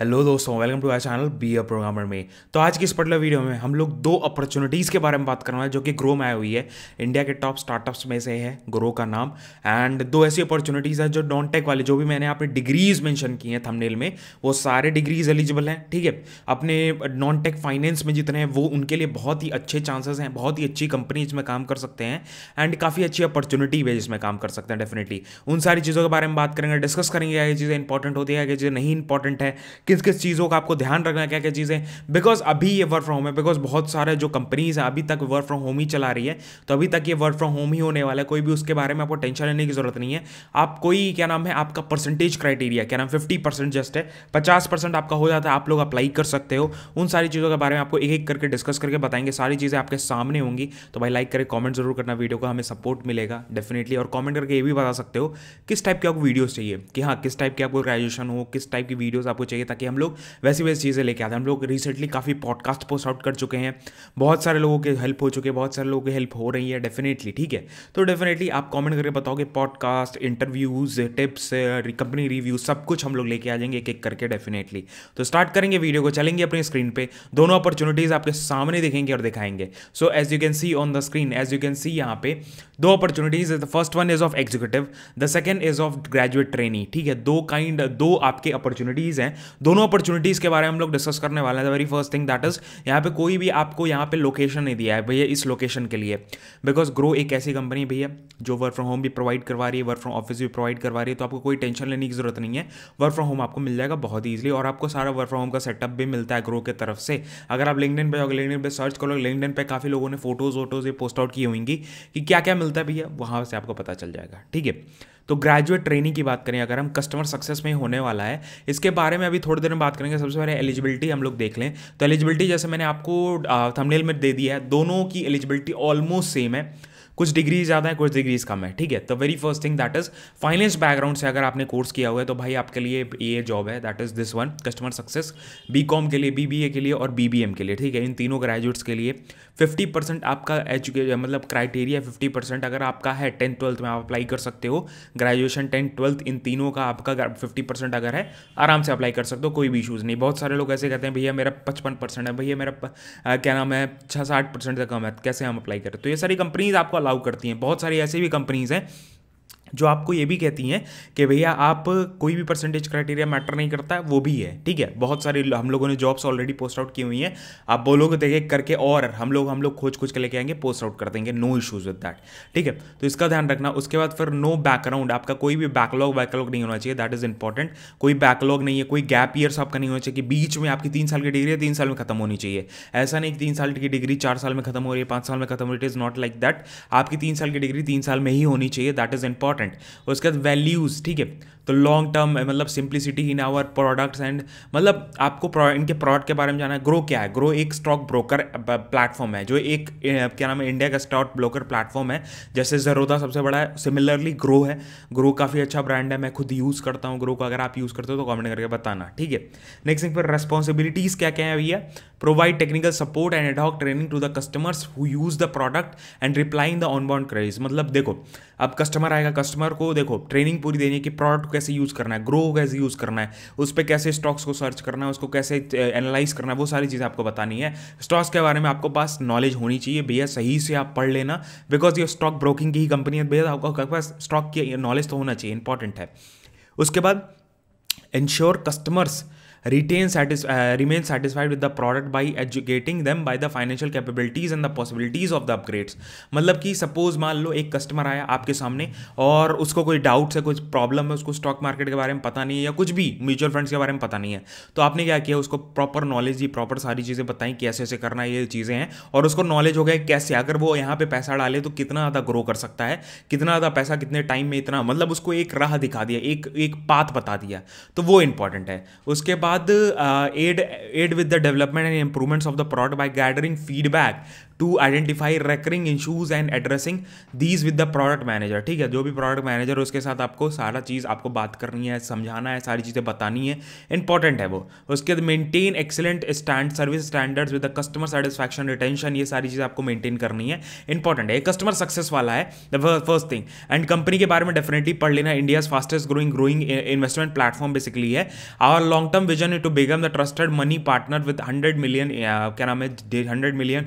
hello दोस्तों welcome to our channel be a programmer में तो आज की इस पटल वीडियो में हम लोग दो अपॉर्चुनिटीज़ के बारे में बात करना है जो कि ग्रो में आई हुई है इंडिया के टॉप स्टार्टअप्स में से है ग्रो का नाम एंड दो ऐसी अपॉर्चुनिटीज़ है जो नॉन टेक वाले जो भी मैंने यहाँ डिग्रीज मैंशन की हैं थमनेल में वो सारे डिग्रीज एलिजिबल हैं ठीक है अपने नॉन टेक फाइनेंस में जितने हैं वो उनके लिए बहुत ही अच्छे चांसेस हैं बहुत ही अच्छी कंपनीज में काम कर सकते हैं एंड काफ़ी अच्छी अपॉर्चुनिटी है जिसमें काम कर सकते हैं डेफिनेटली उन सारी चीज़ों के बारे में बात करेंगे डिस्कस करेंगे क्या चीज़ें इंपॉर्टेंट होती है क्या चीज़ें नहीं इंपॉर्टेंट है किस किस चीज़ों का आपको ध्यान रखना क्या क्या चीज़ें बिकॉज अभी ये वर्क फ्रॉम होम है बिकॉज बहुत सारे जो कंपनीज हैं अभी तक वर्क फ्रॉम होम ही चला रही है तो अभी तक ये वर्क फ्रॉम होम ही होने वाला है कोई भी उसके बारे में आपको टेंशन लेने की जरूरत नहीं है आप कोई क्या नाम है आपका परसेंटेज क्राइटेरिया क्या नाम फिफ्टी परसेंट जस्ट है पचास परसेंट आपका हो जाता है आप लोग अप्लाई कर सकते हो उन सारी चीज़ों के बारे में आपको एक एक करके डिस्कस करके बताएंगे सारी चीज़ें आपके सामने होंगी तो भाई लाइक करें कॉमेंट जरूर करना वीडियो का हमें सपोर्ट मिलेगा डेफिनेटली और कॉमेंट करके ये भी बता सकते हो किस टाइप की आपको वीडियोज चाहिए कि हाँ किस टाइप की आपको ग्रेजुएशन हो किस टाइप की वीडियोज आपको चाहिए ताकि ताकि हम लोग वैसी वैसी चीज़ें लेके आते हैं हम लोग रिसेंटली काफ़ी पॉडकास्ट पोस्ट आउट कर चुके हैं बहुत सारे लोगों के हेल्प हो चुके हैं बहुत सारे लोगों की हेल्प हो रही है डेफिनेटली ठीक है तो डेफिनेटली आप कॉमेंट करके बताओगे podcast interviews tips company review सब कुछ हम लोग लेके आ जाएंगे एक एक करके डेफिनेटली तो स्टार्ट करेंगे वीडियो को चलेंगे अपनी स्क्रीन पर दोनों अपॉर्चुनिटीज़ आपके सामने दिखेंगे और दिखाएंगे so as you can see on the screen as you can see यहाँ पे दो opportunities the first one is of executive the second is of graduate training ठीक है दो काइंड दो आपके अपॉर्चुनिटीज़ हैं दोनों अपॉर्चुनिटीज़ के बारे में हम लोग डिस्कस करने वाले हैं the very first thing that is यहाँ पे कोई भी आपको यहाँ पे लोकेशन नहीं दिया है भैया इस लोकेशन के लिए बिकॉज ग्रो एक ऐसी कंपनी भैया जो वर्क फ्रॉम होम भी प्रोवाइड करवा रही है वर्क फ्रॉम ऑफिस भी प्रोवाइड करवा रही है तो आपको कोई टेंशन लेने की जरूरत नहीं है वर्क फ्रॉम होम आपको मिल जाएगा बहुत ईजिली और आपको सारा वर्क फ्रॉम होम का सेटअप भी मिलता है ग्रो के तरफ से अगर आप इन पर जाओगे इन पर सर्च करोगे इन पर काफ़ी लोगों ने फोटोज़ वोटोज़ ये पोस्ट आउट की होंगी कि क्या क्या मिलता है भैया वहाँ से आपको पता चल जाएगा ठीक है तो ग्रेजुएट ट्रेनिंग की बात करें अगर हम कस्टमर सक्सेस में होने वाला है इसके बारे में अभी थोड़ी देर में बात करेंगे सबसे पहले एलिजिबिलिटी हम लोग देख लें तो एलिजिबिलिटी जैसे मैंने आपको थमनेल में दे दिया है दोनों की एलिजिबिलिटी ऑलमोस्ट सेम है कुछ डिग्री ज़्यादा है कुछ डिग्रीज कम है ठीक है the very first thing that is finance background से अगर आपने कोर्स किया हुआ है तो भाई आपके लिए ये जॉब है that is this one customer success B com के लिए बी के लिए और बी बी एम के लिए ठीक है इन तीनों ग्रेजुएट्स के लिए फिफ्टी परसेंट आपका एजुकेशन मतलब क्राइटेरिया फिफ्टी परसेंट अगर आपका है टेंथ ट्वेल्थ में आप अप्लाई कर सकते हो ग्रेजुएशन टेंथ ट्वेल्थ इन तीनों का आपका फिफ्टी परसेंट अगर है आराम से अप्लाई कर सकते हो कोई भी इशूज़ नहीं बहुत सारे लोग ऐसे कहते हैं भैया मेरा पचपन परसेंट है भैया मेरा आ, क्या नाम है छः साठ परसेंट से कम है कैसे हम अप्लाई करें तो ये सारी कंपनीज़ आपको अलाउ करती हैं बहुत सारी ऐसी भी कंपनीज़ हैं जो आपको ये भी कहती हैं कि भैया आप कोई भी परसेंटेज क्राइटेरिया मैटर नहीं करता है वो भी है ठीक है बहुत सारे हम लोगों ने जॉब्स ऑलरेडी पोस्ट आउट की हुई हैं आप बोलोगे देखे तो करके और हम लोग हम लोग खोज खोज के लेके आएंगे पोस्ट आउट कर देंगे नो इशूज़ विद दैट ठीक है तो इसका ध्यान रखना उसके बाद फिर नो बैकग्राउंड आपका कोई भी बैकलॉग बैकलॉग नहीं होना चाहिए दैट इज़ इंपॉर्टेंट कोई बैकलॉग नहीं है कोई गैप ईयर्स आपका नहीं होना चाहिए कि बीच में आपकी तीन साल की डिग्री है तीन साल में खत्म होनी चाहिए ऐसा नहीं कि तीन साल की डिग्री चार साल में खत्म हो रही है पाँच साल में खत्म हो रही है it is not like that आपकी तीन साल की डिग्री तीन साल में ही होनी चाहिए दैट इज़ इंपॉर्टेंट इंपॉर्टेंट उसके बाद वैल्यूज़ ठीक है तो लॉन्ग टर्म eh, मतलब simplicity in our products and मतलब आपको इनके प्रोडक्ट के बारे में जाना है ग्रो क्या है ग्रो एक स्टॉक ब्रोकर प्लेटफॉर्म है जो एक eh, क्या नाम है इंडिया का स्टॉक ब्रोकर प्लेटफॉर्म है जैसे जरोदा सबसे बड़ा है सिमिलरली ग्रो है ग्रो काफ़ी अच्छा ब्रांड है मैं खुद यूज़ करता हूँ ग्रो का अगर आप यूज़ करते हो तो कॉमेंट करके बताना ठीक है नेक्स्ट थिंग पर रेस्पॉन्सिबिलिटीज़ क्या क्या है भैया provide technical support and ad hoc training to the customers who use the product and replying the inbound queries मतलब देखो अब कस्टमर आएगा कस्टमर को देखो ट्रेनिंग पूरी देने की प्रोडक्ट कैसे यूज़ करना है ग्रो कैसे यूज़ करना है उस पर कैसे स्टॉक्स को सर्च करना है उसको कैसे एनालाइज करना है वो सारी चीज़ें आपको बतानी है स्टॉक्स के बारे में आपको पास नॉलेज होनी चाहिए भैया सही से आप पढ़ लेना बिकॉज ये स्टॉक ब्रोकिंग की ही कंपनी है भैया तो आपको पास स्टॉक की नॉलेज तो होना चाहिए इंपॉर्टेंट है उसके बाद ensure customers retain satis- uh, remain satisfied with the product by educating them by the financial capabilities and the possibilities of the upgrades मतलब कि सपोज मान लो एक कस्टमर आया आपके सामने और उसको कोई डाउट्स है कुछ प्रॉब्लम है उसको स्टॉक मार्केट के बारे में पता नहीं है या कुछ भी म्यूचुअल फंड्स के बारे में पता नहीं है तो आपने क्या किया उसको प्रॉपर नॉलेज दी प्रॉपर सारी चीज़ें बताई कि ऐसे ऐसे करना ये चीज़ें हैं और उसको नॉलेज हो गया कैसे अगर वो यहाँ पर पैसा डाले तो कितना ज़्यादा ग्रो कर सकता है कितना ज़्यादा पैसा कितने टाइम में इतना मतलब उसको एक राह दिखा दिया एक एक पाथ बता दिया तो वो इंपॉर्टेंट है उसके बाद baad, uh, aid aid with the development and improvements of the product by gathering feedback to identify recurring issues and addressing these with the product manager ठीक है जो भी प्रोडक्ट मैनेजर उसके साथ आपको सारा चीज़ आपको बात करनी है समझाना है सारी चीज़ें बतानी है इंपॉर्टेंट है वो उसके बाद maintain excellent stand service standards with the customer satisfaction retention ये सारी चीज़ आपको मेंटेन करनी है इंपॉर्टेंट है कस्टमर सक्सेस वाला है the first thing and company के बारे में डेफिनेटली पढ़ लेना India's fastest growing growing investment platform basically है our long term vision is to become the trusted money partner with hundred million क्या नाम है हंड्रेड मिलियन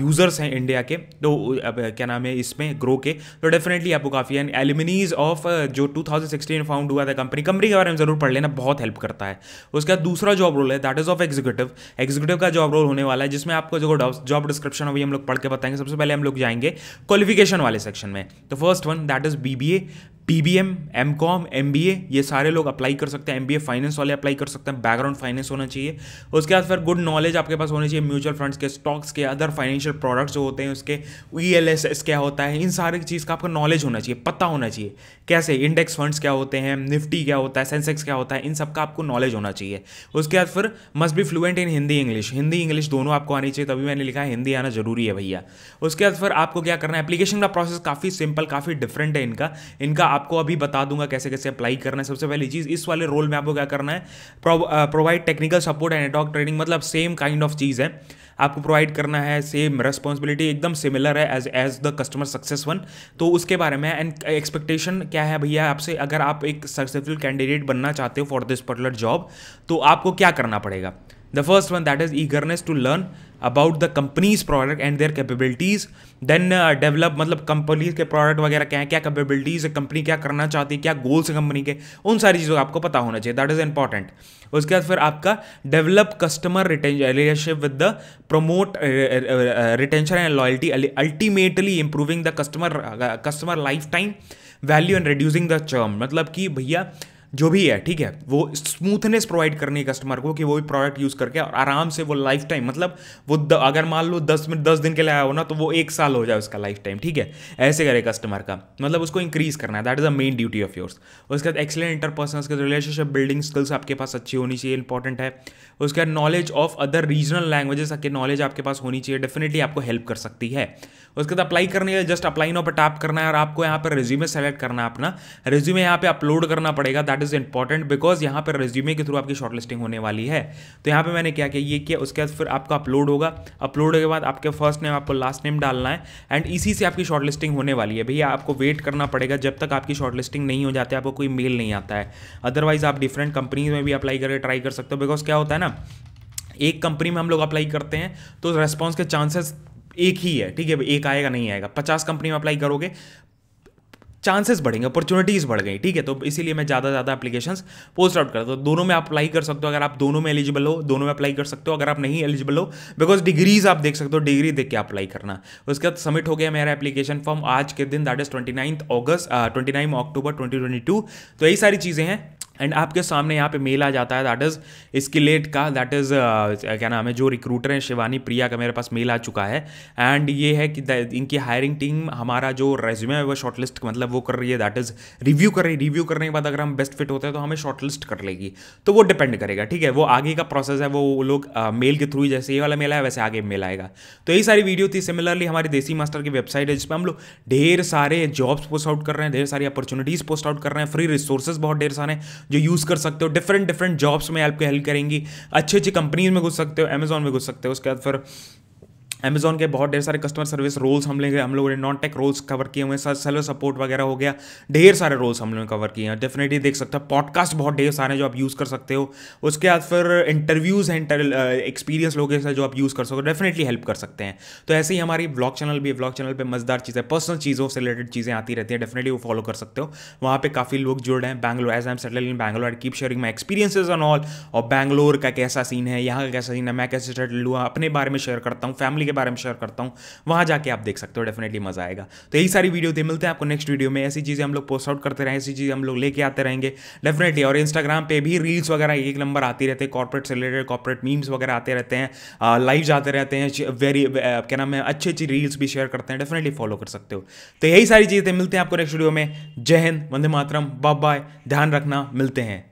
यूज़र्स हैं इंडिया के तो अब क्या नाम है इसमें ग्रो के तो डेफिनेटली आपको काफ़ी एंड एलिमिनीज ऑफ जो 2016 फाउंड हुआ था कंपनी कंपनी के बारे में ज़रूर पढ़ लेना बहुत हेल्प करता है उसका दूसरा जॉब रोल है that is of executive executive का जॉब रोल होने वाला है जिसमें आपको जो जॉब डिस्क्रिप्शन अभी हम लोग पढ़ के बताएंगे सबसे पहले हम लोग जाएंगे क्वालिफिकेशन वाले सेक्शन में तो first one that is B P B M M com M B A ये सारे लोग अप्लाई कर सकते हैं एम बी ए फाइनेंस वाले अप्लाई कर सकते हैं बैकग्राउंड फाइनेंस होना चाहिए उसके बाद फिर गुड नॉलेज आपके पास होनी चाहिए म्यूचुअल फंड्स के स्टॉक्स के अदर फाइनेंशियल प्रोडक्ट्स जो होते हैं उसके ई एल एस एस क्या होता है इन सारी चीज़ का आपका नॉलेज होना चाहिए पता होना चाहिए कैसे इंडेक्स फंड्स क्या होते हैं निफ्टी क्या होता है सेंसेक्स क्या होता है इन सब का आपको नॉलेज होना चाहिए उसके बाद फिर मस्ट भी fluent in Hindi English Hindi English दोनों आपको आनी चाहिए तभी मैंने लिखा है हिंदी आना जरूरी है भैया उसके बाद फिर आपको क्या करना है एप्लीकेशन का प्रोसेस काफ़ी सिंपल काफ़ी डिफरेंट है इनका इनका आपको अभी बता दूंगा कैसे कैसे अप्लाई करना है सबसे पहली चीज़ इस वाले रोल में आपको क्या करना है provide technical support and ad hoc training मतलब सेम काइंड ऑफ चीज़ है आपको प्रोवाइड करना है सेम रेस्पॉन्सिबिलिटी एकदम सिमिलर है as as the customer success one तो उसके बारे में एंड एक्सपेक्टेशन क्या है भैया आपसे अगर आप एक सक्सेसफुल कैंडिडेट बनना चाहते हो फॉर दिस पर्टिकुलर जॉब तो आपको क्या करना पड़ेगा the first one that is eagerness to learn about the company's product and their capabilities then develop मतलब कंपनीज के प्रोडक्ट वगैरह क्या है क्या कैपेबिलिटीज़ कंपनी क्या करना चाहती है क्या गोल्स है कंपनी के उन सारी चीज़ों का आपको पता होना चाहिए दैट इज़ इंपॉर्टेंट उसके बाद फिर आपका develop customer relationship with the promote retention and loyalty ultimately improving the customer customer life time value and reducing the churn मतलब कि भैया जो भी है ठीक है वो स्मूथनेस प्रोवाइड करनी है कस्टमर को कि वो भी प्रोडक्ट यूज़ करके और आराम से वो लाइफ टाइम मतलब वो द, अगर मान लो दस मिनट दस दिन के लिए आया हो ना तो वो एक साल हो जाए उसका लाइफ टाइम ठीक है ऐसे करे कस्टमर का मतलब उसको इंक्रीज करना है that is the main duty of yours उसके बाद एक्सेलेंट इंटरपर्सनल के रिलेशनशिप बिल्डिंग स्किल्स आपके पास अच्छी होनी चाहिए इंपॉर्टेंट है उसके बाद knowledge of other regional languages की नॉलेज आपके पास होनी चाहिए डेफिनेटली आपको हेल्प कर सकती है उसके बाद अप्लाई करने के जस्ट अप्लाई नो पर टैप करना है और आपको यहाँ पर रिज्यूमे सेलेक्ट करना है अपना रिज्यूमे यहाँ पे अपलोड करना पड़ेगा that that is important because यहाँ पर रेज्यूमे के थ्रू आपकी शॉर्ट होने वाली है तो यहाँ पर मैंने क्या किया ये किया उसके बाद फिर आपका अपलोड होगा अपलोड के बाद आपके फर्स्ट नेम आपको लास्ट नेम डालना है एंड इसी से आपकी शॉर्ट होने वाली है भैया आपको वेट करना पड़ेगा जब तक आपकी शॉर्ट नहीं हो जाती आपको कोई मेल नहीं आता है अदरवाइज आप डिफरेंट कंपनीज में भी अप्लाई करके ट्राई कर सकते हो बिकॉज क्या होता है ना एक कंपनी में हम लोग अप्लाई करते हैं तो रेस्पॉन्स के चांसेस एक ही है ठीक है एक आएगा नहीं आएगा पचास कंपनी में अप्लाई करोगे चांसेस बढ़ेंगे अपॉर्चुनिटीज़ बढ़ गई ठीक है तो इसीलिए मैं ज़्यादा ज़्यादा एप्लीकेशन पोस्ट आउट करता हूँ तो दोनों में आप अप्लाई कर सकते हो अगर आप दोनों में एलिजिबल हो दोनों में अप्लाई कर सकते हो अगर आप नहीं एलिजिबल हो बिकॉज डिग्रीज आप देख सकते हो डिग्री देख के अप्लाई करना उसके बाद सबमिट हो गया मेरा एप्लीकेशन फॉर्म आज के दिन that is twenty ninth August twenty nine October twenty twenty two तो यही सारी चीज़ें हैं एंड आपके सामने यहाँ पे मेल आ जाता है दैट इज़ स्किलेट का दैट इज़ uh, क्या नाम है जो रिक्रूटर हैं शिवानी प्रिया का मेरे पास मेल आ चुका है एंड ये है कि इनकी हायरिंग टीम हमारा जो रेज्यूमे है वो शॉर्टलिस्ट मतलब मतलब वो कर रही है दैट इज रिव्यू कर रही है रिव्यू करने के बाद अगर हम बेस्ट फिट होते हैं तो हमें शॉर्टलिस्ट कर लेगी तो वो डिपेंड करेगा ठीक है वो आगे का प्रोसेस है वो लोग मेल के थ्रू जैसे ये वाला मेल आया वैसे आगे मेल आएगा तो यही सारी वीडियो थी सिमिलरली हमारी देसी मास्टर की वेबसाइट है जिसमें हम लोग ढेर सारे जॉब्स पोस्ट आउट कर रहे हैं ढेर सारी अपॉर्चुनिटीज़ पोस्ट आउट कर रहे हैं फ्री रिसोर्सेज बहुत ढेर सारे जो यूज़ कर सकते हो डिफरेंट डिफरेंट जॉब्स में आपकी हेल्प करेंगी अच्छी अच्छी कंपनीज में घुस सकते हो अमेजोन में घुस सकते हो उसके बाद फिर अमेजॉन के बहुत ढेर सारे कस्टमर सर्विस रोल्स हम लेंगे हम लोगों ने नॉन टेक रोल्स कवर किए हुए हैं सेल्फ सपोर्ट वगैरह हो गया ढेर सारे रोल्स हम लोगों ने कवर किए हैं डेफिनेटली देख सकते हो पॉडकास्ट बहुत ढेर सारे हैं जो आप यूज़ कर सकते हो उसके बाद फिर इंटरव्यूज़ हैं एक्सपीरियंस लोगों के साथ जो आप यूज़ कर सकते हो डेफिनेटली हेल्प कर सकते हैं तो ऐसे ही हमारी ब्लॉग चैनल भी ब्लॉग चैनल पर मजेदार चीज़ें पर्सनल चीज़ों से रिलेटेड चीज़ें आती रहती हैं डेफिनेटली वो फॉलो कर सकते हो वहाँ पर काफ़ी लोग जुड़ हैं Bangalore as I am settle in Bangalore I keep sharing my experience on all और बैंगलोर का कैसा सीन है यहाँ का कैसा सीन है मैं कैसे सेटल हुआ अपने बारे में शेयर करता हूँ फैमिली के बारे में शेयर करता हूँ वहाँ जाके आप देख सकते हो डेफिनेटली मजा आएगा तो यही सारी वीडियो थे मिलते हैं आपको नेक्स्ट वीडियो में ऐसी चीज़ें हम लोग पोस्ट आउट करते रहें ऐसी चीज़ें हम लोग लेके आते रहेंगे डेफिनेटली और इंस्टाग्राम पर भी रील्स वगैरह एक नंबर आती रहते हैं कॉर्पोरेट से रिलेटेड कॉर्पोरेट मीम्स वगैरह आते रहते हैं लाइव जाते रहते हैं वेरी क्या नाम है अच्छी अच्छी रील्स भी शेयर करते हैं डेफिनेटली फॉलो कर सकते हो तो यही सारी चीज़ें मिलते हैं आपको नेक्स्ट वीडियो में जय हिंद वंदे मातरम बाय बाय ध्यान रखना मिलते हैं